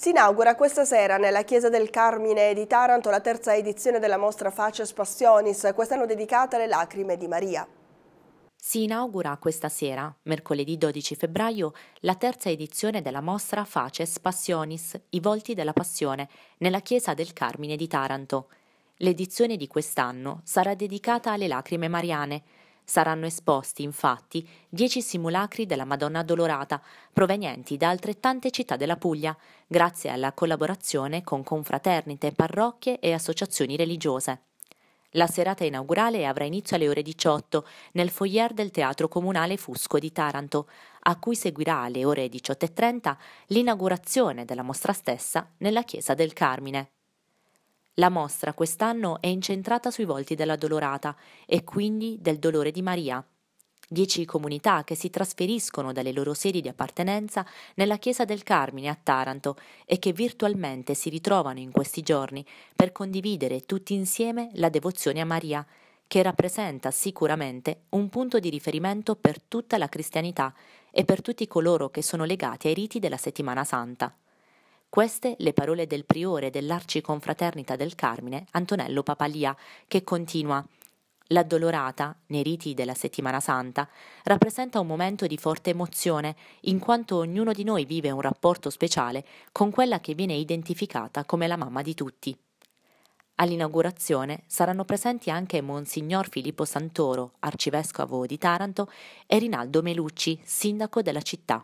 Si inaugura questa sera nella Chiesa del Carmine di Taranto la terza edizione della mostra Faces Passionis, quest'anno dedicata alle lacrime di Maria. Si inaugura questa sera, mercoledì 12 febbraio, la terza edizione della mostra Faces Passionis, i volti della passione, nella Chiesa del Carmine di Taranto. L'edizione di quest'anno sarà dedicata alle lacrime mariane, Saranno esposti, infatti, dieci simulacri della Madonna Dolorata, provenienti da altrettante città della Puglia, grazie alla collaborazione con confraternite, parrocchie e associazioni religiose. La serata inaugurale avrà inizio alle ore 18 nel foyer del Teatro Comunale Fusco di Taranto, a cui seguirà alle ore 18.30 l'inaugurazione della mostra stessa nella Chiesa del Carmine. La mostra quest'anno è incentrata sui volti della Dolorata e quindi del dolore di Maria. Dieci comunità che si trasferiscono dalle loro sedi di appartenenza nella chiesa del Carmine a Taranto e che virtualmente si ritrovano in questi giorni per condividere tutti insieme la devozione a Maria, che rappresenta sicuramente un punto di riferimento per tutta la cristianità e per tutti coloro che sono legati ai riti della settimana santa. Queste le parole del priore dell'arciconfraternita del Carmine, Antonello Papalia, che continua L'addolorata, nei riti della settimana santa, rappresenta un momento di forte emozione, in quanto ognuno di noi vive un rapporto speciale con quella che viene identificata come la mamma di tutti. All'inaugurazione saranno presenti anche Monsignor Filippo Santoro, arcivescovo di Taranto, e Rinaldo Melucci, sindaco della città.